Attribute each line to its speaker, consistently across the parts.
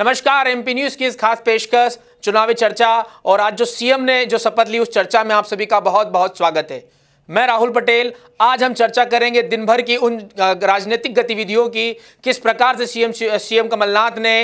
Speaker 1: नमस्कार MP news की इस खास पेशकश चुनावी चर्चा और आज जो सीएम ने जो शपथ ली उस चर्चा में आप सभी का बहुत बहुत स्वागत है मैं राहुल पटेल आज हम चर्चा करेंगे दिन भर की उन राजनीतिक गतिविधियों की किस प्रकार से सीएम सीएम कमलनाथ ने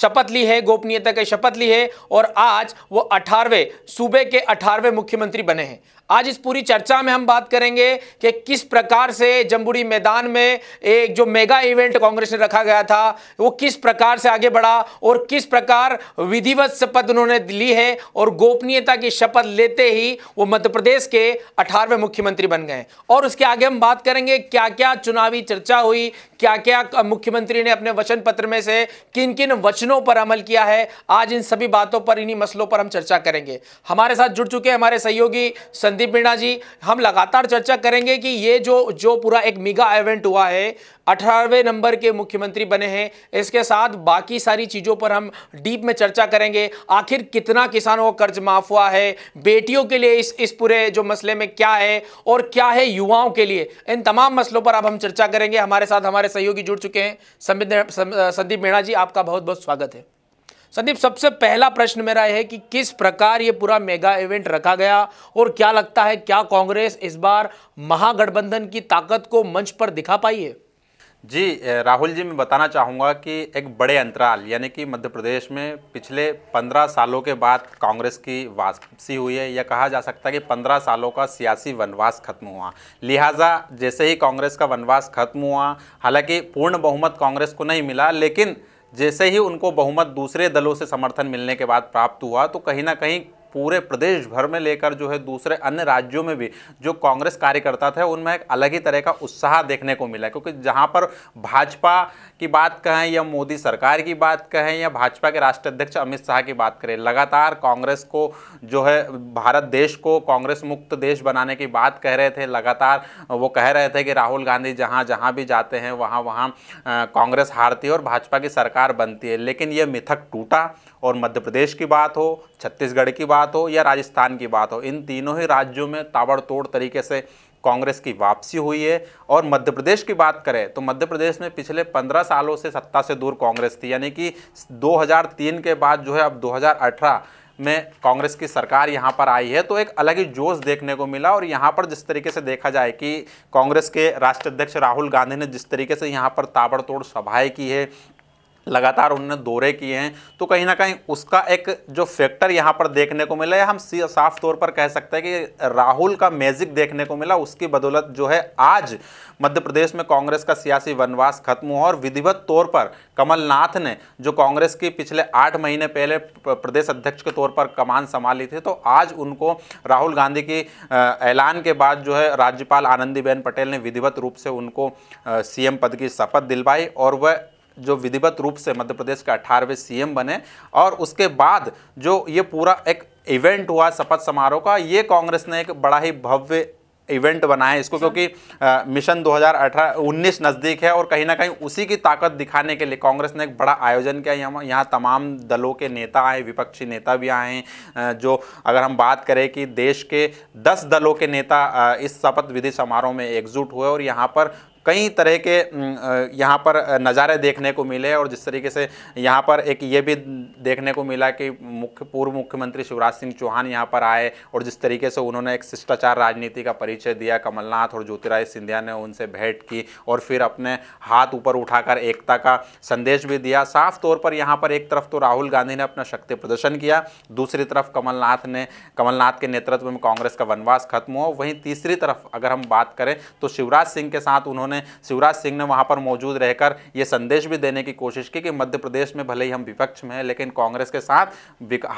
Speaker 1: शपथ ली है गोपनीयता की शपथ ली है और आज वो अठारहवें सूबे के अठारहवें मुख्यमंत्री बने हैं आज इस पूरी चर्चा में हम बात करेंगे कि किस प्रकार से जम्बूरी मैदान में एक जो मेगा इवेंट कांग्रेस ने रखा गया था वो किस प्रकार से आगे बढ़ा और किस प्रकार विधिवत शपथ उन्होंने ली है और गोपनीयता की शपथ लेते ही वो मध्य प्रदेश के अठारहवें मुख्यमंत्री बन गए और उसके आगे हम बात करेंगे क्या क्या चुनावी चर्चा हुई क्या क्या मुख्यमंत्री ने अपने वचन पत्र में से किन किन वचनों पर अमल किया है आज इन सभी बातों पर इन्हीं मसलों पर हम चर्चा करेंगे हमारे साथ जुड़ चुके हैं हमारे सहयोगी संदीप मीणा जी हम लगातार चर्चा करेंगे कि ये जो जो पूरा एक मेगा इवेंट हुआ है अठारहवें नंबर के मुख्यमंत्री बने हैं इसके साथ बाकी सारी चीज़ों पर हम डीप में चर्चा करेंगे आखिर कितना किसानों का कर्ज माफ हुआ है बेटियों के लिए इस इस पूरे जो मसले में क्या है और क्या है युवाओं के लिए इन तमाम मसलों पर अब हम चर्चा करेंगे हमारे साथ हमारे सहयोगी जुड़ चुके हैं संदीप मीणा जी आपका बहुत बहुत स्वागत है संदीप सबसे पहला प्रश्न मेरा है कि किस प्रकार ये पूरा मेगा इवेंट रखा गया और क्या लगता है क्या कांग्रेस इस बार महागठबंधन की ताकत को मंच पर दिखा पाई है जी राहुल जी मैं बताना चाहूँगा कि एक बड़े
Speaker 2: अंतराल यानी कि मध्य प्रदेश में पिछले पंद्रह सालों के बाद कांग्रेस की वापसी हुई है या कहा जा सकता है कि पंद्रह सालों का सियासी वनवास खत्म हुआ लिहाजा जैसे ही कांग्रेस का वनवास खत्म हुआ हालांकि पूर्ण बहुमत कांग्रेस को नहीं मिला लेकिन जैसे ही उनको बहुमत दूसरे दलों से समर्थन मिलने के बाद प्राप्त हुआ तो कहीं ना कहीं पूरे प्रदेश भर में लेकर जो है दूसरे अन्य राज्यों में भी जो कांग्रेस कार्यकर्ता थे उनमें एक अलग ही तरह का उत्साह देखने को मिला क्योंकि जहाँ पर भाजपा की बात कहें या मोदी सरकार की बात कहें या भाजपा के राष्ट्रीय अध्यक्ष अमित शाह की बात करें लगातार कांग्रेस को जो है भारत देश को कांग्रेस मुक्त देश बनाने की बात कह रहे थे लगातार वो कह रहे थे कि राहुल गांधी जहाँ जहाँ भी जाते हैं वहाँ वहाँ कांग्रेस हारती है और भाजपा की सरकार बनती है लेकिन ये मिथक टूटा और मध्य प्रदेश की बात हो छत्तीसगढ़ की बात हो या राजस्थान की बात हो इन तीनों ही राज्यों में ताबड़तोड़ तरीके से कांग्रेस की वापसी हुई है और मध्य प्रदेश की बात करें तो मध्य प्रदेश में पिछले 15 सालों से सत्ता से दूर कांग्रेस थी यानी कि 2003 के बाद जो है अब 2018 में कांग्रेस की सरकार यहाँ पर आई है तो एक अलग ही जोश देखने को मिला और यहाँ पर जिस तरीके से देखा जाए कि कांग्रेस के राष्ट्रीय अध्यक्ष राहुल गांधी ने जिस तरीके से यहाँ पर ताबड़तोड़ सभाएँ की है लगातार उन्होंने दौरे किए हैं तो कहीं ना कहीं उसका एक जो फैक्टर यहाँ पर देखने को मिला है हम साफ तौर पर कह सकते हैं कि राहुल का मैजिक देखने को मिला उसकी बदौलत जो है आज मध्य प्रदेश में कांग्रेस का सियासी वनवास खत्म हुआ और विधिवत तौर पर कमलनाथ ने जो कांग्रेस की पिछले आठ महीने पहले प्रदेश अध्यक्ष के तौर पर कमान संभाली थी तो आज उनको राहुल गांधी की ऐलान के बाद जो है राज्यपाल आनंदीबेन पटेल ने विधिवत रूप से उनको सीएम पद की शपथ दिलवाई और वह जो विधिवत रूप से मध्य प्रदेश का अठारहवें सीएम बने और उसके बाद जो ये पूरा एक इवेंट हुआ शपथ समारोह का ये कांग्रेस ने एक बड़ा ही भव्य इवेंट बनाया इसको अच्छा। क्योंकि आ, मिशन 2018 19 नज़दीक है और कहीं ना कहीं उसी की ताकत दिखाने के लिए कांग्रेस ने एक बड़ा आयोजन किया यहाँ यहाँ तमाम दलों के नेता आए विपक्षी नेता भी आए हैं जो अगर हम बात करें कि देश के 10 दलों के नेता इस शपथ विधि समारोह में एकजुट हुए और यहाँ पर कई तरह के यहाँ पर नज़ारे देखने को मिले और जिस तरीके से यहाँ पर एक ये भी देखने को मिला कि मुख्य पूर्व मुख्यमंत्री शिवराज सिंह चौहान यहाँ पर आए और जिस तरीके से उन्होंने एक शिष्टाचार राजनीति का परिचय दिया कमलनाथ और ज्योतिराज सिंधिया ने उनसे भेंट की और फिर अपने हाथ ऊपर उठाकर एकता का संदेश भी दिया साफ तौर पर यहाँ पर एक तरफ तो राहुल गांधी ने अपना शक्ति प्रदर्शन किया दूसरी तरफ कमलनाथ ने कमलनाथ के नेतृत्व में कांग्रेस का वनवास खत्म हो वहीं तीसरी तरफ अगर हम बात करें तो शिवराज सिंह के साथ उन्होंने उन्होंने शिवराज सिंह ने वहाँ पर मौजूद रहकर ये संदेश भी देने की कोशिश की कि मध्य प्रदेश में भले ही हम विपक्ष में हैं लेकिन कांग्रेस के साथ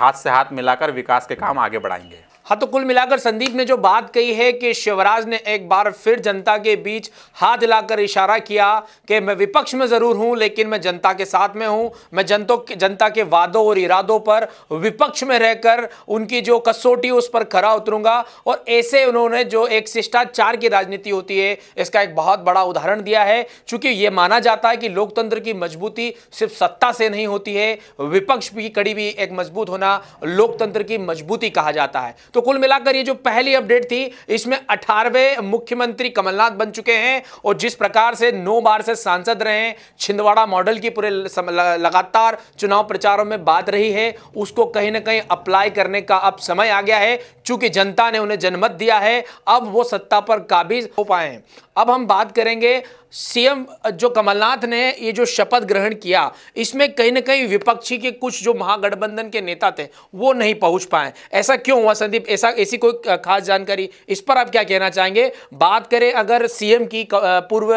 Speaker 2: हाथ से हाथ मिलाकर विकास के काम आगे बढ़ाएंगे
Speaker 1: हाँ तो कुल मिलाकर संदीप ने जो बात कही है कि शिवराज ने एक बार फिर जनता के बीच हाथ हिलाकर इशारा किया कि मैं विपक्ष में ज़रूर हूं लेकिन मैं जनता के साथ में हूं मैं जनतों जनता के वादों और इरादों पर विपक्ष में रहकर उनकी जो कसौटी उस पर खरा उतरूंगा और ऐसे उन्होंने जो एक शिष्टाचार की राजनीति होती है इसका एक बहुत बड़ा उदाहरण दिया है चूंकि यह माना जाता है कि लोकतंत्र की मजबूती सिर्फ सत्ता से नहीं होती है विपक्ष की कड़ी भी एक मजबूत होना लोकतंत्र की मजबूती कहा जाता है तो कुल मिलाकर यह जो पहली अपडेट थी इसमें अठारहवें मुख्यमंत्री कमलनाथ बन चुके हैं और जिस प्रकार से नौ बार से सांसद रहे छिंदवाड़ा मॉडल की पूरे लगातार चुनाव प्रचारों में बात रही है उसको कहीं ना कहीं अप्लाई करने का अब समय आ गया है चूंकि जनता ने उन्हें जनमत दिया है अब वो सत्ता पर काबिज हो पाए अब हम बात करें करेंगे सीएम जो कमलनाथ ने ये जो शपथ ग्रहण किया इसमें कहीं ना कहीं विपक्षी के कुछ जो महागठबंधन के नेता थे वो नहीं पहुंच पाए ऐसा क्यों हुआ संदीप ऐसा ऐसी कोई खास जानकारी इस पर आप क्या कहना चाहेंगे बात करें अगर सीएम की पूर्व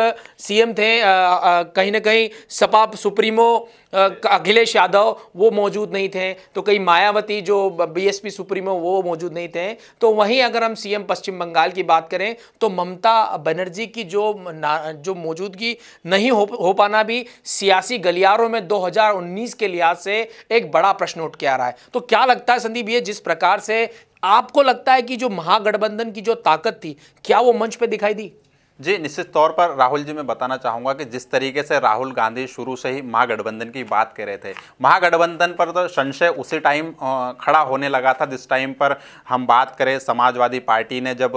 Speaker 1: सीएम थे कहीं ना कहीं सपा सुप्रीमो अखिलेश यादव वो मौजूद नहीं थे तो कहीं मायावती जो बीएसपी सुप्रीमो वो मौजूद नहीं थे तो वहीं अगर हम सीएम पश्चिम बंगाल की बात करें तो ममता बनर्जी की जो जो मौजूदगी नहीं हो, हो पाना भी सियासी गलियारों में 2019 के लिहाज से एक बड़ा प्रश्न उठ के आ रहा है तो क्या लगता है संदीप ये जिस प्रकार से आपको लगता है कि जो महागठबंधन की जो ताकत थी क्या वो मंच पर दिखाई दी जी निश्चित
Speaker 2: तौर पर राहुल जी मैं बताना चाहूँगा कि जिस तरीके से राहुल गांधी शुरू से ही महागठबंधन की बात कर रहे थे महागठबंधन पर तो संशय उसी टाइम खड़ा होने लगा था जिस टाइम पर हम बात करें समाजवादी पार्टी ने जब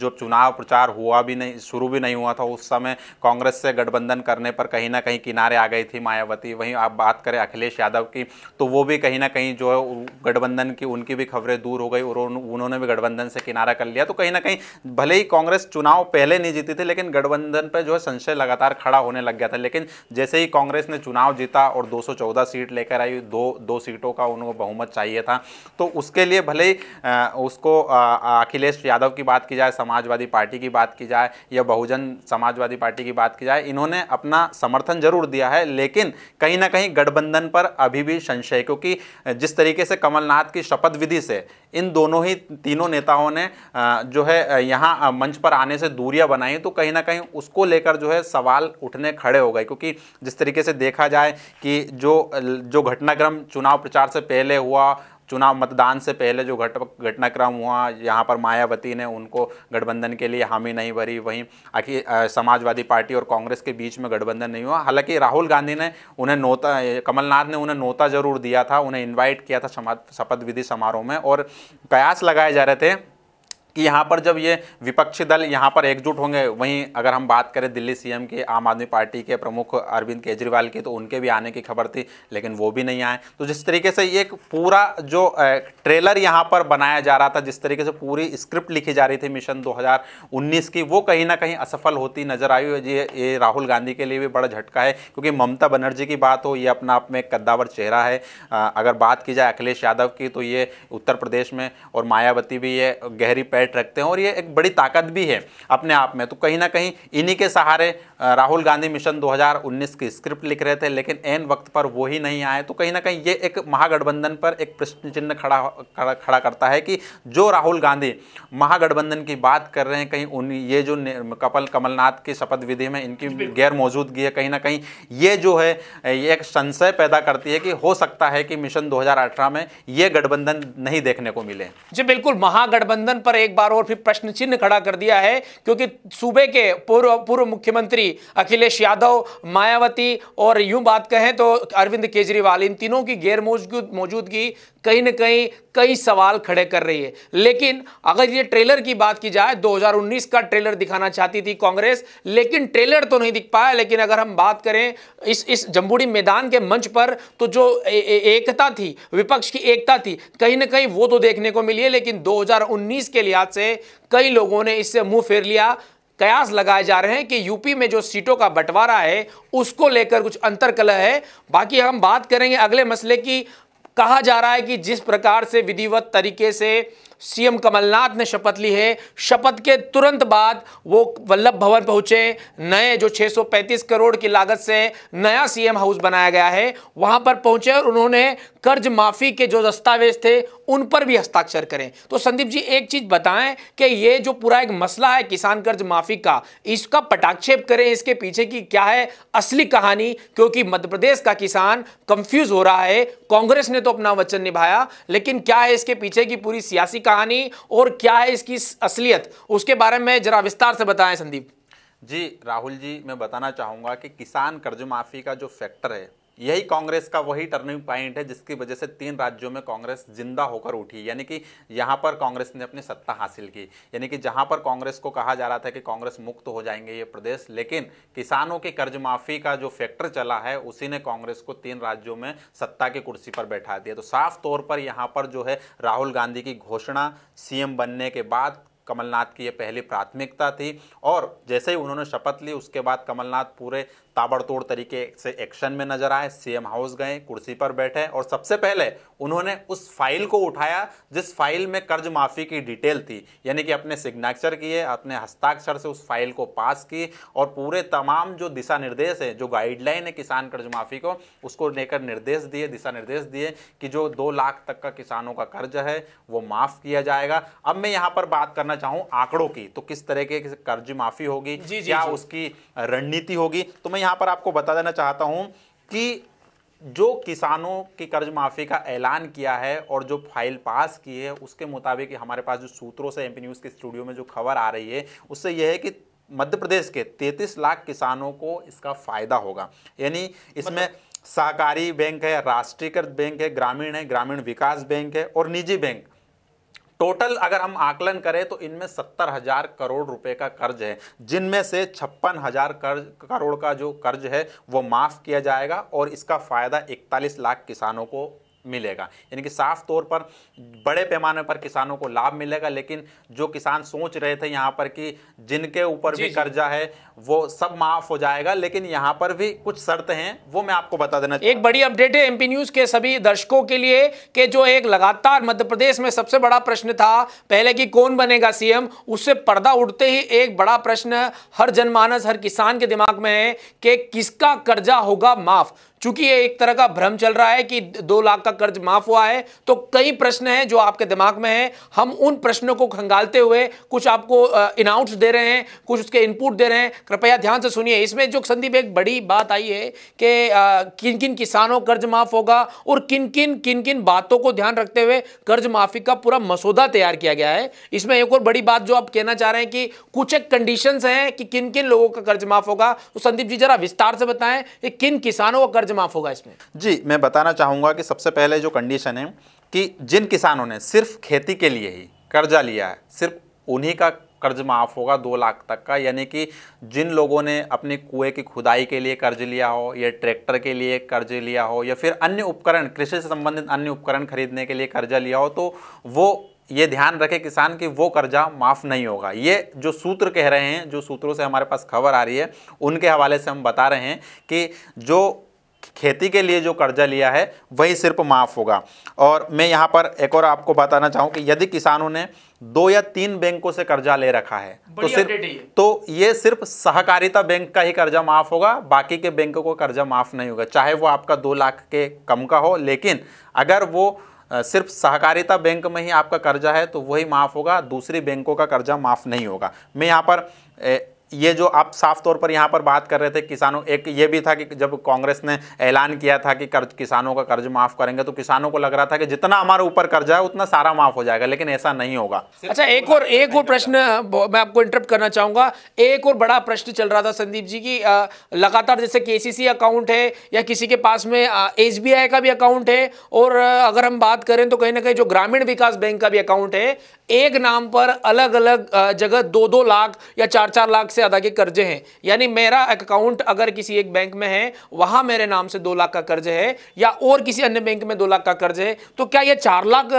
Speaker 2: जो चुनाव प्रचार हुआ भी नहीं शुरू भी नहीं हुआ था उस समय कांग्रेस से गठबंधन करने पर कहीं ना कहीं किनारे आ गई थी मायावती वहीं आप बात करें अखिलेश यादव की तो वो भी कहीं ना कहीं जो है गठबंधन की उनकी भी खबरें दूर हो गई और उन्होंने भी गठबंधन से किनारा कर लिया तो कहीं ना कहीं भले ही कांग्रेस चुनाव चुनाव पहले नहीं जीती थी लेकिन गठबंधन पर जो है संशय लगातार खड़ा होने लग गया था लेकिन जैसे ही कांग्रेस ने चुनाव जीता और 214 सीट लेकर आई दो दो सीटों का उनको बहुमत चाहिए था तो उसके लिए भले ही उसको अखिलेश यादव की बात की जाए समाजवादी पार्टी की बात की जाए या बहुजन समाजवादी पार्टी की बात की जाए इन्होंने अपना समर्थन जरूर दिया है लेकिन कहीं ना कहीं गठबंधन पर अभी भी संशय क्योंकि जिस तरीके से कमलनाथ की शपथ विधि से इन दोनों ही तीनों नेताओं ने जो है यहाँ मंच पर आने से से दूरियां बनाई तो कहीं ना कहीं उसको लेकर जो है सवाल उठने खड़े हो गए क्योंकि जिस तरीके से देखा जाए कि जो जो घटनाक्रम चुनाव प्रचार से पहले हुआ चुनाव मतदान से पहले जो घट घटनाक्रम हुआ यहाँ पर मायावती ने उनको गठबंधन के लिए हामी नहीं भरी वहीं आखिर समाजवादी पार्टी और कांग्रेस के बीच में गठबंधन नहीं हुआ हालांकि राहुल गांधी ने उन्हें नोता कमलनाथ ने उन्हें नोता जरूर दिया था उन्हें इन्वाइट किया था शपथ विधि समारोह में और कयास लगाए जा रहे थे कि यहाँ पर जब ये विपक्षी दल यहाँ पर एकजुट होंगे वहीं अगर हम बात करें दिल्ली सीएम की आम आदमी पार्टी के प्रमुख अरविंद केजरीवाल की तो उनके भी आने की खबर थी लेकिन वो भी नहीं आए तो जिस तरीके से ये एक पूरा जो ट्रेलर यहाँ पर बनाया जा रहा था जिस तरीके से पूरी स्क्रिप्ट लिखी जा रही थी मिशन दो की वो कहीं ना कहीं असफल होती नजर आई ये ये राहुल गांधी के लिए भी बड़ा झटका है क्योंकि ममता बनर्जी की बात हो ये अपना आप में एक कद्दावर चेहरा है अगर बात की जाए अखिलेश यादव की तो ये उत्तर प्रदेश में और मायावती भी ये गहरी फैट रखते हैं और ये एक बड़ी ताकत भी है अपने आप में तो कहीं ना कहीं इन्हीं के सहारे राहुल गांधी मिशन 2019 की स्क्रिप्ट लिख रहे थे लेकिन एन वक्त पर वो ही नहीं आए तो कहीं ना कहीं ये एक महागठबंधन पर एक प्रश्न चिन्ह खड़ा खड़ा करता है कि जो राहुल गांधी महागठबंधन की बात कर रहे हैं कहीं उन ये जो कपल कमलनाथ की शपथ विधि में इनकी गैर मौजूदगी है कहीं ना कहीं ये जो है ये एक संशय पैदा करती है कि हो सकता है कि मिशन दो में ये गठबंधन नहीं देखने को मिले
Speaker 1: जी बिल्कुल महागठबंधन पर एक बार और फिर प्रश्न चिन्ह खड़ा कर दिया है क्योंकि सूबे के पूर्व पूर्व मुख्यमंत्री अखिलेश यादव मायावती और यूं बात कहें तो अरविंद केजरीवाल इन तीनों की गैर मौजूद मौजूदगी कहीं ना कहीं कई सवाल खड़े कर रही है लेकिन अगर ये ट्रेलर की बात की जाए 2019 का ट्रेलर दिखाना चाहती थी कांग्रेस लेकिन ट्रेलर तो नहीं दिख पाया लेकिन अगर हम बात करें इस इस जम्बूड़ी मैदान के मंच पर तो जो ए, ए, एकता थी विपक्ष की एकता थी कहीं ना कहीं वो तो देखने को मिली है लेकिन 2019 के लिहाज से कई लोगों ने इससे मुंह फेर लिया कयास लगाए जा रहे हैं कि यूपी में जो सीटों का बंटवारा है उसको लेकर कुछ अंतर कलह है बाकी हम बात करेंगे अगले मसले की कहा जा रहा है कि जिस प्रकार से विधिवत तरीके से सीएम कमलनाथ ने शपथ ली है शपथ के तुरंत बाद वो वल्लभ भवन पहुंचे नए जो 635 करोड़ की लागत से नया सीएम हाउस बनाया गया है वहां पर पहुंचे और उन्होंने कर्ज माफी के जो दस्तावेज थे उन पर भी हस्ताक्षर करें तो संदीप जी एक चीज बताएं कि ये जो पूरा एक मसला है किसान कर्ज माफी का इसका पटाक्षेप करें इसके पीछे की क्या है असली कहानी क्योंकि मध्य प्रदेश का किसान कंफ्यूज हो रहा है कांग्रेस ने तो अपना वचन निभाया लेकिन क्या है इसके पीछे की पूरी सियासी कहानी और क्या है इसकी असलियत उसके बारे में जरा विस्तार से बताएं संदीप
Speaker 2: जी राहुल जी मैं बताना चाहूँगा कि किसान कर्ज माफ़ी का जो फैक्टर है यही कांग्रेस का वही टर्निंग पॉइंट है जिसकी वजह से तीन राज्यों में कांग्रेस जिंदा होकर उठी यानी कि यहाँ पर कांग्रेस ने अपनी सत्ता हासिल की यानी कि जहाँ पर कांग्रेस को कहा जा रहा था कि कांग्रेस मुक्त हो जाएंगे ये प्रदेश लेकिन किसानों की कर्ज माफी का जो फैक्टर चला है उसी ने कांग्रेस को तीन राज्यों में सत्ता की कुर्सी पर बैठा दिया तो साफ तौर पर यहाँ पर जो है राहुल गांधी की घोषणा सीएम बनने के बाद कमलनाथ की ये पहली प्राथमिकता थी और जैसे ही उन्होंने शपथ ली उसके बाद कमलनाथ पूरे ताबड़तोड़ तरीके से एक्शन में नजर आए सीएम हाउस गए कुर्सी पर बैठे और सबसे पहले उन्होंने उस फाइल को उठाया जिस फाइल में कर्ज माफी की डिटेल थी यानी कि अपने सिग्नेचर किए अपने हस्ताक्षर से उस फाइल को पास की और पूरे तमाम जो दिशा निर्देश है जो गाइडलाइन है किसान कर्ज माफी को उसको लेकर निर्देश दिए दिशा निर्देश दिए कि जो दो लाख तक का किसानों का कर्ज है वो माफ किया जाएगा अब मैं यहां पर बात करना चाहूं आंकड़ों की तो किस तरह के कर्ज माफी होगी या उसकी रणनीति होगी तो मैं यहाँ पर आपको बता देना चाहता हूँ कि जो किसानों की कर्ज माफ़ी का ऐलान किया है और जो फाइल पास की है उसके मुताबिक हमारे पास जो सूत्रों से एमपी न्यूज़ के स्टूडियो में जो खबर आ रही है उससे यह है कि मध्य प्रदेश के 33 लाख किसानों को इसका फ़ायदा होगा यानी इसमें मतलब... सहकारी बैंक है राष्ट्रीयकृत बैंक है ग्रामीण है ग्रामीण विकास बैंक है और निजी बैंक टोटल अगर हम आकलन करें तो इनमें सत्तर हजार करोड़ रुपए का कर्ज है जिनमें से छप्पन हजार कर्ज करोड़ का जो कर्ज है वो माफ़ किया जाएगा और इसका फ़ायदा इकतालीस लाख किसानों को मिलेगा यानी कि साफ तौर पर बड़े पैमाने पर किसानों को लाभ मिलेगा लेकिन जो किसान सोच रहे थे यहाँ पर कि जिनके ऊपर भी कर्जा है वो सब माफ हो जाएगा लेकिन यहाँ पर भी कुछ शर्त हैं वो मैं आपको बता देना एक
Speaker 1: बड़ी अपडेट है एमपी न्यूज के सभी दर्शकों के लिए कि जो एक लगातार मध्य प्रदेश में सबसे बड़ा प्रश्न था पहले कि कौन बनेगा सीएम उससे पर्दा उठते ही एक बड़ा प्रश्न हर जनमानस हर किसान के दिमाग में है कि किसका कर्जा होगा माफ चूंकि ये एक तरह का भ्रम चल रहा है कि दो लाख का कर्ज माफ हुआ है तो कई प्रश्न हैं जो आपके दिमाग में हैं हम उन प्रश्नों को खंगालते हुए कुछ आपको इनाउट्स दे रहे हैं कुछ उसके इनपुट दे रहे हैं कृपया ध्यान से सुनिए इसमें जो संदीप एक बड़ी बात आई है कि किन किन किसानों कर्ज माफ होगा और किन किन किन किन बातों को ध्यान रखते हुए कर्ज माफी का पूरा मसौदा तैयार किया गया है इसमें एक और बड़ी बात जो आप कहना चाह रहे हैं कि कुछ एक कंडीशन हैं कि किन किन लोगों का कर्ज माफ होगा तो संदीप जी जरा विस्तार से बताएं कि किन किसानों का कर्ज कर्ज माफ होगा इसमें
Speaker 2: जी मैं बताना चाहूंगा कि सबसे पहले जो कंडीशन है कि जिन किसानों ने सिर्फ खेती के लिए ही कर्जा लिया है सिर्फ उन्हीं का कर्ज माफ़ होगा दो लाख तक का यानी कि जिन लोगों ने अपने कुएं की खुदाई के लिए कर्ज लिया हो या ट्रैक्टर के लिए कर्ज लिया हो या फिर अन्य उपकरण कृषि से संबंधित अन्य उपकरण खरीदने के लिए कर्जा लिया हो तो वो ये ध्यान रखे किसान कि वो कर्जा माफ़ नहीं होगा ये जो सूत्र कह रहे हैं जो सूत्रों से हमारे पास खबर आ रही है उनके हवाले से हम बता रहे हैं कि जो खेती के लिए जो कर्जा लिया है वही सिर्फ माफ़ होगा और मैं यहाँ पर एक और आपको बताना चाहूँ कि यदि किसानों ने दो या तीन बैंकों से कर्जा ले रखा है तो सिर्फ तो ये सिर्फ सहकारिता बैंक का ही कर्जा माफ़ होगा बाकी के बैंकों को कर्जा माफ़ नहीं होगा चाहे वो आपका दो लाख के कम का हो लेकिन अगर वो सिर्फ सहकारिता बैंक में ही आपका कर्जा है तो वही माफ़ होगा दूसरी बैंकों का कर्जा माफ़ नहीं होगा मैं यहाँ पर ये जो आप साफ तौर पर यहाँ पर बात कर रहे थे किसानों एक ये भी था कि जब कांग्रेस ने ऐलान किया था कि कर्ज किसानों का कर्ज माफ़ करेंगे तो किसानों को लग रहा था कि जितना हमारे ऊपर कर्जा है उतना सारा माफ़ हो जाएगा लेकिन ऐसा नहीं होगा अच्छा
Speaker 1: एक और एक और प्रश्न मैं आपको इंटरप्ट करना चाहूँगा एक और बड़ा प्रश्न चल रहा था संदीप जी की लगातार जैसे के अकाउंट है या किसी के पास में एस का भी अकाउंट है और अगर हम बात करें तो कहीं ना कहीं जो ग्रामीण विकास बैंक का भी अकाउंट है एक नाम पर अलग अलग जगह दो दो लाख या चार चार लाख से ज़्यादा के कर्जे हैं यानी मेरा अकाउंट अगर किसी एक बैंक में है वहां मेरे नाम से दो लाख का कर्ज है या और किसी अन्य बैंक में दो लाख का कर्ज है तो क्या यह चार लाख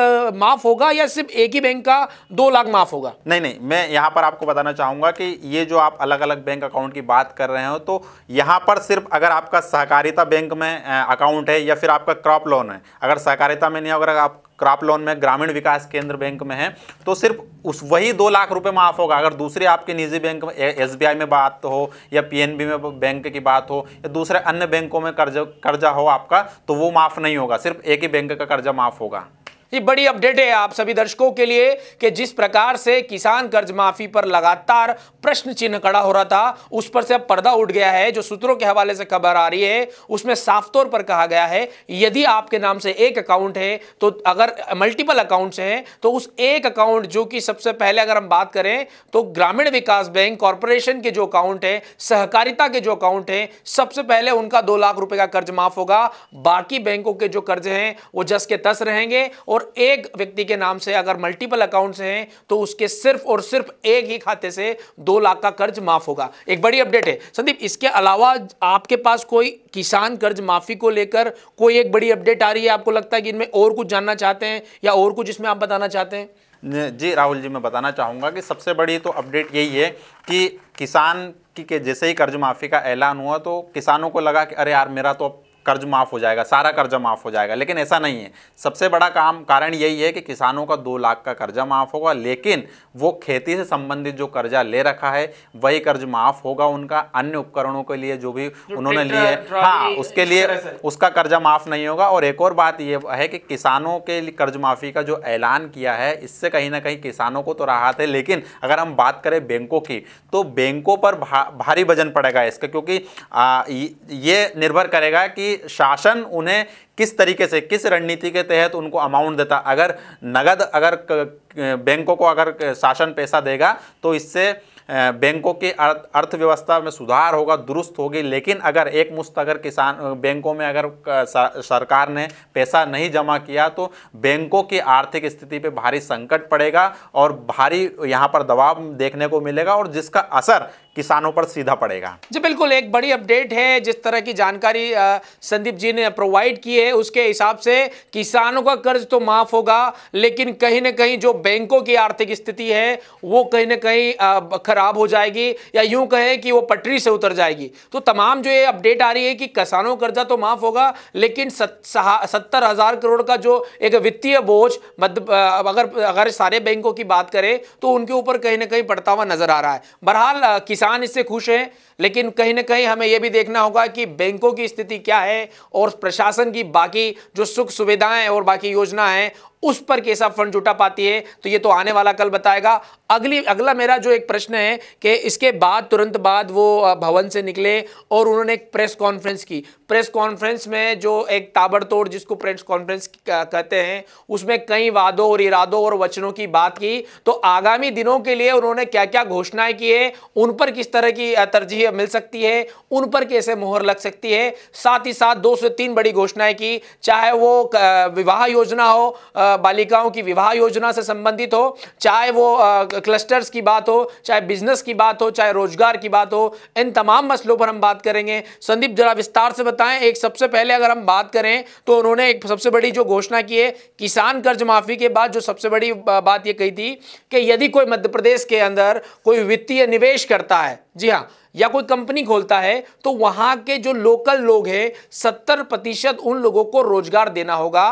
Speaker 1: माफ़ होगा या सिर्फ एक ही बैंक का दो लाख माफ़ होगा
Speaker 2: नहीं नहीं मैं यहां पर आपको बताना चाहूंगा कि ये जो आप अलग अलग बैंक अकाउंट की बात कर रहे हो तो यहां पर सिर्फ अगर आपका सहकारिता बैंक में अकाउंट है या फिर आपका क्रॉप लोन है अगर सहकारिता में नहीं अगर आप क्रॉप लोन में ग्रामीण विकास केंद्र बैंक में है तो सिर्फ उस वही दो लाख रुपए माफ होगा अगर दूसरे आपके निजी बैंक में एस में बात हो या पी में बैंक की बात हो या दूसरे अन्य बैंकों में कर्ज कर्जा हो आपका तो वो माफ़ नहीं होगा सिर्फ एक ही बैंक का कर्जा माफ़ होगा
Speaker 1: ये बड़ी अपडेट है आप सभी दर्शकों के लिए कि जिस प्रकार से किसान कर्ज माफी पर लगातार प्रश्न चिन्ह खड़ा हो रहा था उस पर से अब पर्दा उठ गया है जो सूत्रों के हवाले से खबर आ रही है उसमें साफ तौर पर कहा गया है यदि आपके नाम से एक अकाउंट है तो अगर मल्टीपल अकाउंट हैं तो उस एक अकाउंट जो कि सबसे पहले अगर हम बात करें तो ग्रामीण विकास बैंक कॉरपोरेशन के जो अकाउंट है सहकारिता के जो अकाउंट है सबसे पहले उनका दो लाख रुपए का कर्ज माफ होगा बाकी बैंकों के जो कर्ज हैं वो जस के तस रहेंगे और और एक व्यक्ति के नाम से अगर मल्टीपल अकाउंट्स हैं तो उसके सिर्फ और सिर्फ एक ही खाते से दो लाख का कर्ज माफ होगा एक बड़ी अपडेट है संदीप इसके अलावा आपके पास कोई किसान कर्ज माफी को लेकर कोई एक बड़ी अपडेट आ रही है आपको लगता है कि इनमें और कुछ जानना चाहते हैं या और कुछ इसमें आप बताना चाहते
Speaker 2: हैं जी राहुल जी मैं बताना चाहूँगा कि सबसे बड़ी तो अपडेट यही है कि किसान की के जैसे ही कर्ज माफ़ी का ऐलान हुआ तो किसानों को लगा कि अरे यार मेरा तो अब कर्ज माफ़ हो जाएगा सारा कर्जा माफ़ हो जाएगा लेकिन ऐसा नहीं है सबसे बड़ा काम कारण यही है कि किसानों का दो लाख का कर्जा माफ़ होगा लेकिन वो खेती से संबंधित जो कर्जा ले रखा है वही कर्ज माफ़ होगा उनका अन्य उपकरणों के लिए जो भी जो उन्होंने लिए हाँ उसके लिए उसका कर्जा माफ़ नहीं होगा और एक और बात यह है कि किसानों के लिए कर्ज माफ़ी का जो ऐलान किया है इससे कहीं ना कहीं किसानों को तो राहत है लेकिन अगर हम बात करें बैंकों की तो बैंकों पर भारी वजन पड़ेगा इसका क्योंकि ये निर्भर करेगा कि शासन उन्हें किस तरीके से किस रणनीति के तहत उनको अमाउंट देता अगर नगद अगर बैंकों को अगर शासन पैसा देगा तो इससे बैंकों की अर्थव्यवस्था में सुधार होगा दुरुस्त होगी लेकिन अगर एक मुश्त अगर किसान बैंकों में अगर सरकार ने पैसा नहीं जमा किया तो बैंकों की आर्थिक स्थिति पे भारी संकट पड़ेगा और भारी यहाँ पर दबाव देखने को मिलेगा और जिसका असर किसानों पर सीधा पड़ेगा
Speaker 1: जी बिल्कुल एक बड़ी अपडेट है जिस तरह की जानकारी संदीप जी ने प्रोवाइड की है उसके हिसाब से किसानों का कर्ज तो माफ होगा लेकिन कहीं ना कहीं जो बैंकों की आर्थिक स्थिति है वो कहीं ना कहीं खराब हो जाएगी या यूं कहें कि वो पटरी से उतर जाएगी तो तमाम जो ये अपडेट आ रही है कि किसानों का कर्जा तो माफ होगा लेकिन सत्तर हजार करोड़ का जो एक वित्तीय बोझ अगर अगर सारे बैंकों की बात करें तो उनके ऊपर कहीं ना कहीं पड़ता हुआ नजर आ रहा है बहरहाल किसान इससे खुश हैं लेकिन कहीं ना कहीं हमें यह भी देखना होगा कि बैंकों की स्थिति क्या है और प्रशासन की बाकी जो सुख सुविधाएं और बाकी योजना है उस पर कैसा फंड जुटा पाती है तो ये तो आने वाला कल बताएगा अगली अगला मेरा जो एक प्रश्न है कि इसके बाद तुरंत बाद वो भवन से निकले और उन्होंने एक प्रेस कॉन्फ्रेंस की प्रेस कॉन्फ्रेंस में जो एक ताबड़तोड़ जिसको प्रेस कॉन्फ्रेंस कहते हैं उसमें कई वादों और इरादों और वचनों की बात की तो आगामी दिनों के लिए उन्होंने क्या क्या घोषणाएं की है उन पर किस तरह की तरजीह मिल सकती है उन पर कैसे मोहर लग सकती है साथ ही साथ दो से तीन बड़ी घोषणाएं की चाहे वो विवाह योजना हो बालिकाओं की विवाह योजना से संबंधित हो चाहे वो क्लस्टर्स की बात हो चाहे बिजनेस की बात हो चाहे रोजगार की बात हो इन तमाम मसलों पर हम बात करेंगे संदीप जरा विस्तार से बता बताएं एक सबसे पहले अगर हम बात करें तो उन्होंने एक सबसे बड़ी जो घोषणा की है किसान कर्ज माफी के बाद जो सबसे बड़ी बात ये कही थी कि यदि कोई मध्य प्रदेश के अंदर कोई वित्तीय निवेश करता है जी हाँ या कोई कंपनी खोलता है तो वहां के जो लोकल लोग हैं सत्तर प्रतिशत उन लोगों को रोजगार देना होगा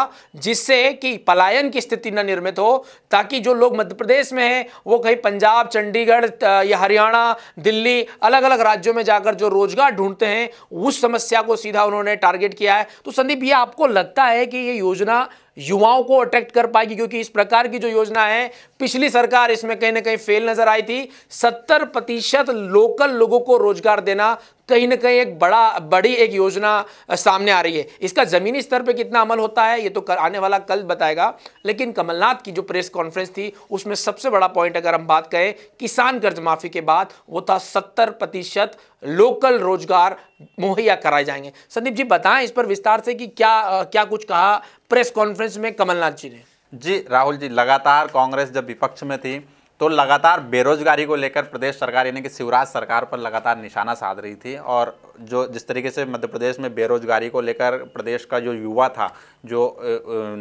Speaker 1: जिससे कि पलायन की स्थिति न निर्मित हो ताकि जो लोग मध्य प्रदेश में हैं वो कहीं पंजाब चंडीगढ़ या हरियाणा दिल्ली अलग अलग राज्यों में जाकर जो रोजगार ढूंढते हैं उस समस्या को सीधा उन्होंने टारगेट किया है तो संदीप ये आपको लगता है कि ये योजना युवाओं को अट्रैक्ट कर पाएगी क्योंकि इस प्रकार की जो योजना है पिछली सरकार इसमें कहीं ना कहीं फेल नजर आई थी सत्तर प्रतिशत लोकल लोगों को रोजगार देना कहीं ना कहीं एक बड़ा बड़ी एक योजना सामने आ रही है इसका ज़मीनी स्तर पे कितना अमल होता है ये तो कर आने वाला कल बताएगा लेकिन कमलनाथ की जो प्रेस कॉन्फ्रेंस थी उसमें सबसे बड़ा पॉइंट अगर हम बात करें किसान कर्ज माफ़ी के बाद वो था सत्तर प्रतिशत लोकल रोजगार मुहैया कराए जाएंगे संदीप जी बताएं इस पर विस्तार से कि क्या क्या कुछ कहा प्रेस कॉन्फ्रेंस में कमलनाथ जी ने जी राहुल जी लगातार कांग्रेस
Speaker 2: जब विपक्ष में थी तो लगातार बेरोजगारी को लेकर प्रदेश सरकार यानी कि शिवराज सरकार पर लगातार निशाना साध रही थी और जो जिस तरीके से मध्य प्रदेश में बेरोजगारी को लेकर प्रदेश का जो युवा था जो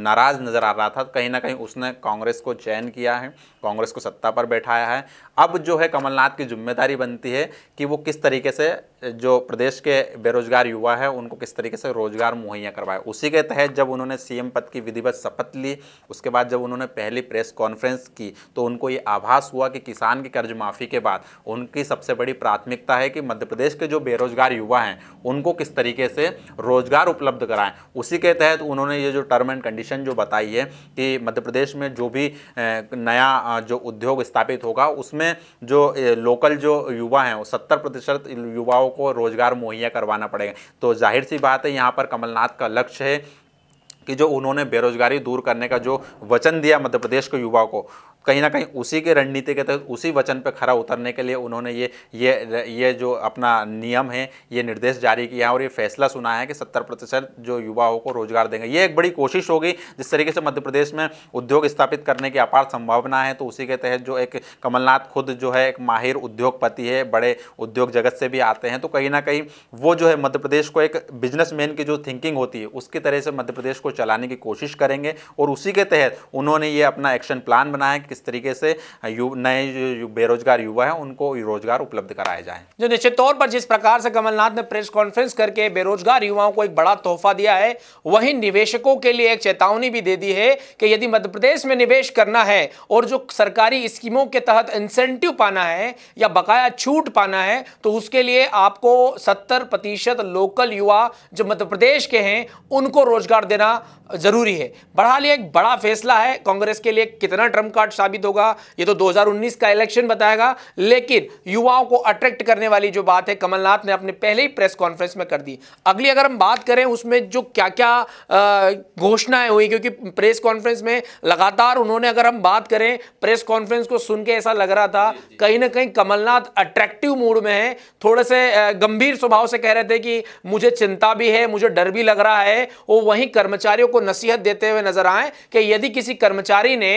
Speaker 2: नाराज़ नज़र आ रहा था कहीं ना कहीं उसने कांग्रेस को चयन किया है कांग्रेस को सत्ता पर बैठाया है अब जो है कमलनाथ की जिम्मेदारी बनती है कि वो किस तरीके से जो प्रदेश के बेरोजगार युवा है उनको किस तरीके से रोजगार मुहैया करवाए उसी के तहत जब उन्होंने सीएम पद की विधिवत शपथ ली उसके बाद जब उन्होंने पहली प्रेस कॉन्फ्रेंस की तो उनको ये आभास हुआ कि किसान की कर्ज माफ़ी के बाद उनकी सबसे बड़ी प्राथमिकता है कि मध्य प्रदेश के जो बेरोजगार युवा हैं उनको किस तरीके से रोजगार उपलब्ध कराएं उसी के तहत उन्होंने ये जो टर्म एंड कंडीशन जो बताई है कि मध्य प्रदेश में जो भी नया जो उद्योग स्थापित होगा उसमें जो लोकल जो युवा हैं सत्तर प्रतिशत युवाओं को रोजगार मुहैया करवाना पड़ेगा तो जाहिर सी बात है यहाँ पर कमलनाथ का लक्ष्य है कि जो उन्होंने बेरोजगारी दूर करने का जो वचन दिया मध्य प्रदेश के युवा को कहीं ना कहीं उसी के रणनीति के तहत उसी वचन पर खरा उतरने के लिए उन्होंने ये ये ये जो अपना नियम है ये निर्देश जारी किया है और ये फैसला सुना है कि सत्तर प्रतिशत जो युवाओं को रोजगार देंगे ये एक बड़ी कोशिश होगी जिस तरीके से मध्य प्रदेश में उद्योग स्थापित करने की अपार संभावना है तो उसी के तहत जो एक कमलनाथ खुद जो है एक माहिर उद्योगपति है बड़े उद्योग जगत से भी आते हैं तो कहीं ना कहीं वो जो है मध्य प्रदेश को एक बिजनेसमैन की जो थिंकिंग होती है उसकी तरह से मध्य प्रदेश को चलाने की कोशिश करेंगे और उसी के तहत उन्होंने ये अपना एक्शन प्लान बनाया कि किस तरीके से यु, नए बेरोजगार युवा हैं उनको रोजगार उपलब्ध कराए जाए
Speaker 1: जो निश्चित तौर पर जिस प्रकार से कमलनाथ ने प्रेस कॉन्फ्रेंस करके बेरोजगार युवाओं को एक बड़ा तोहफा दिया है वही निवेशकों के लिए एक चेतावनी भी दे दी है कि यदि मध्यप्रदेश में निवेश करना है और जो सरकारी स्कीमों के तहत इंसेंटिव पाना है या बकाया छूट पाना है तो उसके लिए आपको सत्तर प्रतिशत लोकल युवा जो मध्य प्रदेश के हैं उनको रोजगार देना जरूरी है बढ़ा लिया एक बड़ा फैसला है कांग्रेस के लिए कितना ट्रम्प कार्ड साबित होगा ये तो 2019 का इलेक्शन बताएगा लेकिन युवाओं को अट्रैक्ट करने वाली जो बात है कमलनाथ ने अपने पहले ही प्रेस कॉन्फ्रेंस में कर दी अगली अगर हम बात करें उसमें जो क्या क्या घोषणाएं हुई क्योंकि प्रेस कॉन्फ्रेंस में लगातार उन्होंने अगर हम बात करें प्रेस कॉन्फ्रेंस को सुन के ऐसा लग रहा था कहीं ना कहीं कमलनाथ अट्रैक्टिव मूड में है थोड़े से गंभीर स्वभाव से कह रहे थे कि मुझे चिंता भी है मुझे डर भी लग रहा है वो वहीं कर्मचारियों को नसीहत देते हुए नजर आए कि यदि किसी कर्मचारी ने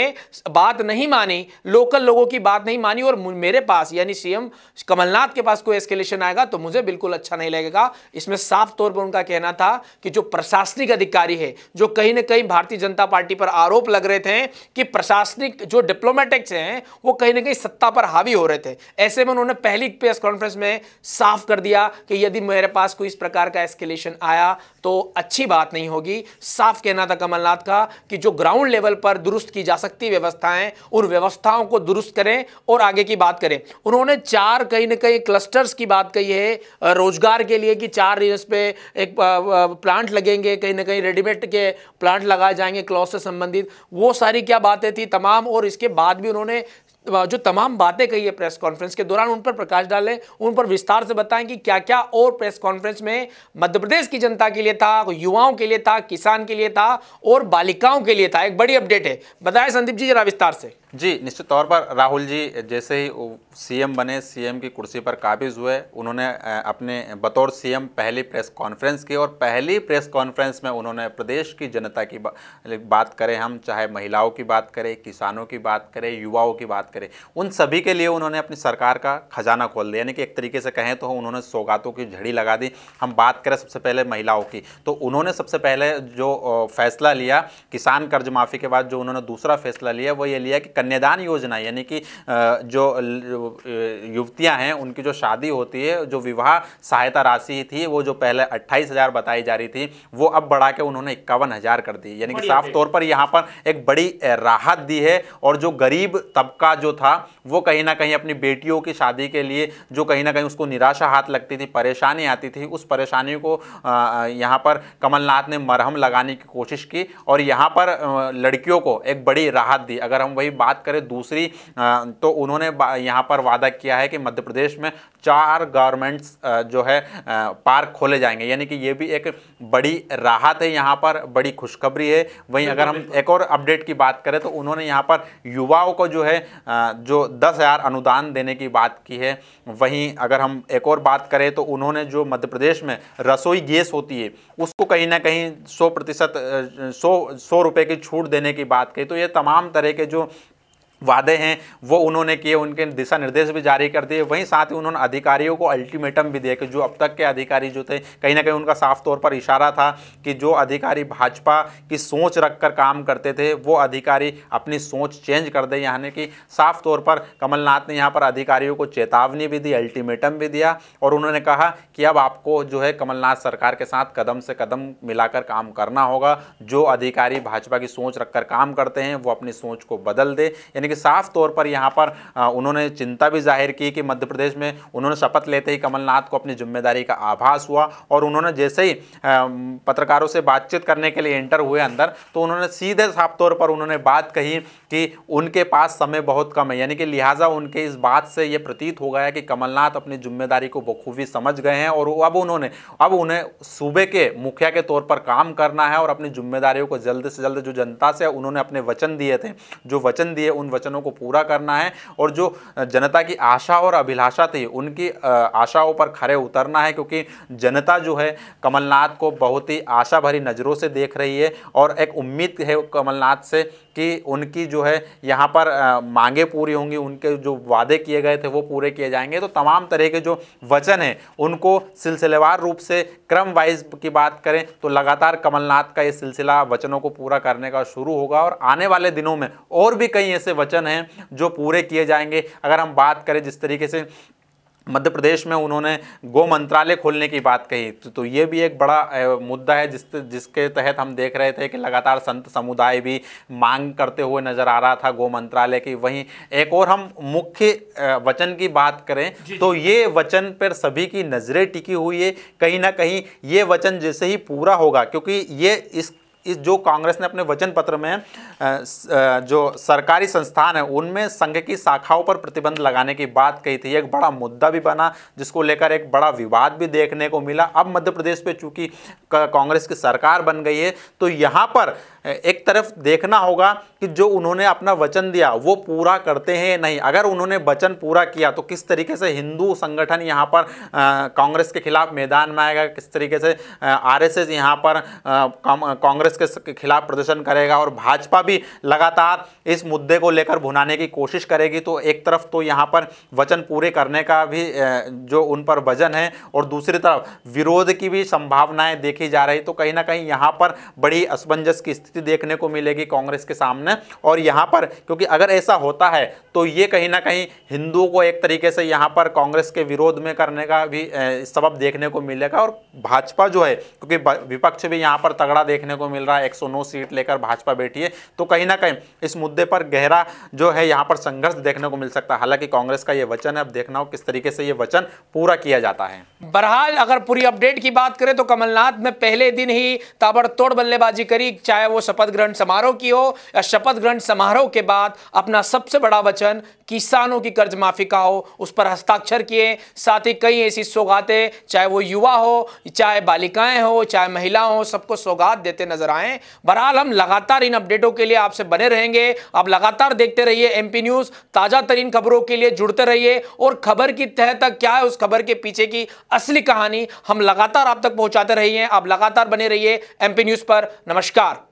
Speaker 1: बात नहीं मानी लोकल लोगों की बात नहीं मानी और मेरे पास यानी सीएम कमलनाथ के पास कोई एस्केलेशन आएगा तो मुझे बिल्कुल अच्छा नहीं लगेगा इसमें साफ तौर पर उनका कहना था कि जो प्रशासनिक अधिकारी है जो कहीं ना कहीं भारतीय जनता पार्टी पर आरोप लग रहे थे कि प्रशासनिक जो डिप्लोमेटिक्स हैं वो कहीं ना कहीं सत्ता पर हावी हो रहे थे ऐसे में उन्होंने पहली प्रेस कॉन्फ्रेंस में साफ कर दिया कि यदि मेरे पास कोई इस प्रकार का एस्केलेशन आया तो अच्छी बात नहीं होगी साफ कहना था कमलनाथ का कि जो ग्राउंड लेवल पर दुरुस्त की जा सकती व्यवस्थाएं उन व्यवस्थाओं को दुरुस्त करें और आगे की बात करें उन्होंने चार कहीं ना कहीं क्लस्टर्स की बात कही है रोजगार के लिए कि चार रीजन पे एक प्लांट लगेंगे कहीं ना कहीं रेडीमेड के प्लांट लगाए जाएंगे क्लॉथ से संबंधित वो सारी क्या बातें थी तमाम और इसके बाद भी उन्होंने जो तमाम बातें कही है प्रेस कॉन्फ्रेंस के दौरान उन पर प्रकाश डालें उन पर विस्तार से बताएं कि क्या क्या और प्रेस कॉन्फ्रेंस में मध्य प्रदेश की जनता के लिए था युवाओं के लिए था किसान के लिए था और बालिकाओं के लिए था एक बड़ी अपडेट है बताएं संदीप जी जरा विस्तार से जी
Speaker 2: निश्चित तौर पर राहुल जी जैसे ही सीएम बने सीएम की कुर्सी पर काबिज हुए उन्होंने अपने बतौर सीएम पहली प्रेस कॉन्फ्रेंस की और पहली प्रेस कॉन्फ्रेंस में उन्होंने प्रदेश की जनता की बा, बात करें हम चाहे महिलाओं की बात करें किसानों की बात करें युवाओं की बात करें उन सभी के लिए उन्होंने अपनी सरकार का खजाना खोल दिया यानी कि एक तरीके से कहें तो उन्होंने सौगातों की झड़ी लगा दी हम बात करें सबसे पहले महिलाओं की तो उन्होंने सबसे पहले जो फैसला लिया किसान कर्ज माफ़ी के बाद जो उन्होंने दूसरा फैसला लिया वो ये लिया कि कन्यादान योजना यानी कि जो युवतियां हैं उनकी जो शादी होती है जो विवाह सहायता राशि थी वो जो पहले अट्ठाईस हज़ार बताई जा रही थी वो अब बढ़ा के उन्होंने इक्यावन हज़ार कर दी यानी कि साफ तौर पर यहाँ पर एक बड़ी राहत दी है और जो गरीब तबका जो था वो कहीं ना कहीं अपनी बेटियों की शादी के लिए जो कहीं ना कहीं उसको निराशा हाथ लगती थी परेशानी आती थी उस परेशानी को यहाँ पर कमलनाथ ने मरहम लगाने की कोशिश की और यहाँ पर लड़कियों को एक बड़ी राहत दी अगर हम वही बात बात करें दूसरी तो उन्होंने यहाँ पर वादा किया है कि मध्य प्रदेश में चार गवर्नमेंट्स जो है पार्क खोले जाएंगे यानी कि ये भी एक बड़ी राहत है यहाँ पर बड़ी खुशखबरी है वहीं अगर हम एक और अपडेट की बात करें तो उन्होंने यहाँ पर युवाओं को जो है जो दस हज़ार अनुदान देने की बात की है वहीं अगर हम एक और बात करें तो उन्होंने जो मध्य प्रदेश में रसोई गैस होती है उसको कहीं ना कहीं सौ प्रतिशत सौ सौ रुपये की छूट देने की बात कही तो ये तमाम तरह के जो वादे हैं वो उन्होंने किए उनके दिशा निर्देश भी जारी कर दिए वहीं साथ ही उन्होंने अधिकारियों को अल्टीमेटम भी दिया कि जो अब तक के अधिकारी जो थे कहीं ना कहीं उनका साफ तौर पर इशारा था कि जो अधिकारी भाजपा की सोच रखकर काम करते थे वो अधिकारी अपनी सोच चेंज कर दे यानी कि साफ तौर पर कमलनाथ ने यहाँ पर अधिकारियों को चेतावनी भी दी अल्टीमेटम भी दिया और उन्होंने कहा कि अब आपको जो है कमलनाथ सरकार के साथ कदम से कदम मिलाकर काम करना होगा जो अधिकारी भाजपा की सोच रखकर काम करते हैं वो अपनी सोच को बदल दे यानी यानी कि साफ तौर पर यहाँ पर उन्होंने चिंता भी जाहिर की कि मध्य प्रदेश में उन्होंने शपथ लेते ही कमलनाथ को अपनी जिम्मेदारी का आभास हुआ और उन्होंने जैसे ही पत्रकारों से बातचीत करने के लिए एंटर हुए अंदर तो उन्होंने सीधे साफ तौर पर उन्होंने बात कही कि उनके पास समय बहुत कम है यानी कि लिहाजा उनके इस बात से ये प्रतीत हो गया कि कमलनाथ अपनी जिम्मेदारी को बखूबी समझ गए हैं और अब उन्होंने अब उन्हें सूबे के मुखिया के तौर पर काम करना है और अपनी जिम्मेदारियों को जल्द से जल्द जो जनता से उन्होंने अपने वचन दिए थे जो वचन दिए उन वचनों को पूरा करना है और जो जनता की आशा और अभिलाषा थी उनकी आशाओं पर खड़े उतरना है क्योंकि जनता जो है कमलनाथ को बहुत ही आशा भरी नज़रों से देख रही है और एक उम्मीद है कमलनाथ से कि उनकी जो है यहाँ पर मांगे पूरी होंगी उनके जो वादे किए गए थे वो पूरे किए जाएंगे तो तमाम तरह के जो वचन हैं उनको सिलसिलेवार रूप से क्रम वाइज की बात करें तो लगातार कमलनाथ का ये सिलसिला वचनों को पूरा करने का शुरू होगा और आने वाले दिनों में और भी कई ऐसे वचन वचन हैं जो पूरे किए जाएंगे अगर हम बात करें जिस तरीके से मध्य प्रदेश में उन्होंने गो मंत्रालय खोलने की बात कही तो, तो ये भी एक बड़ा मुद्दा है जिस जिसके तहत हम देख रहे थे कि लगातार संत समुदाय भी मांग करते हुए नजर आ रहा था गो मंत्रालय की वहीं एक और हम मुख्य वचन की बात करें तो ये वचन पर सभी की नज़रें टिकी हुई है कहीं ना कहीं ये वचन जैसे ही पूरा होगा क्योंकि ये इस इस जो कांग्रेस ने अपने वचन पत्र में जो सरकारी संस्थान है उनमें संघ की शाखाओं पर प्रतिबंध लगाने की बात कही थी एक बड़ा मुद्दा भी बना जिसको लेकर एक बड़ा विवाद भी देखने को मिला अब मध्य प्रदेश पे चूंकि कांग्रेस की सरकार बन गई है तो यहाँ पर एक तरफ देखना होगा कि जो उन्होंने अपना वचन दिया वो पूरा करते हैं नहीं अगर उन्होंने वचन पूरा किया तो किस तरीके से हिंदू संगठन यहाँ पर कांग्रेस के खिलाफ मैदान में आएगा किस तरीके से आरएसएस यहाँ पर कांग्रेस के खिलाफ प्रदर्शन करेगा और भाजपा भी लगातार इस मुद्दे को लेकर भुनाने की कोशिश करेगी तो एक तरफ तो यहाँ पर वचन पूरे करने का भी जो उन पर वजन है और दूसरी तरफ विरोध की भी संभावनाएं देखी जा रही तो कहीं ना कहीं यहाँ पर बड़ी असमंजस की स्थिति स्थिति देखने को मिलेगी कांग्रेस के सामने और यहाँ पर क्योंकि अगर ऐसा होता है तो ये कहीं ना कहीं हिंदुओं को एक तरीके से यहाँ पर कांग्रेस के विरोध में करने का भी सबब देखने को मिलेगा और भाजपा जो है क्योंकि विपक्ष भी यहाँ पर तगड़ा देखने को मिल रहा है एक सीट लेकर भाजपा बैठी है तो कहीं ना कहीं इस मुद्दे पर गहरा जो है यहाँ पर संघर्ष देखने को मिल सकता है हालांकि कांग्रेस का ये वचन है अब देखना हो किस तरीके से ये वचन पूरा किया जाता
Speaker 1: है बहरहाल अगर पूरी अपडेट की बात करें तो कमलनाथ में पहले दिन ही ताबड़तोड़ बल्लेबाजी करी चाहे वो वो शपथ ग्रहण समारोह की हो या शपथ ग्रहण समारोह के बाद अपना सबसे बड़ा वचन किसानों की कर्ज माफी का हो उस पर हस्ताक्षर किए साथ ही कई ऐसी सौगातें चाहे वो युवा हो चाहे बालिकाएं हो चाहे महिला हो सबको सौगात देते नजर आए बहरहाल हम लगातार इन अपडेटों के लिए आपसे बने रहेंगे आप लगातार देखते रहिए एमपी न्यूज ताजा तरीन खबरों के लिए जुड़ते रहिए और खबर की तह तक क्या है उस खबर के पीछे की असली कहानी हम लगातार आप तक पहुंचाते रहिए आप लगातार बने रहिए एमपी न्यूज पर नमस्कार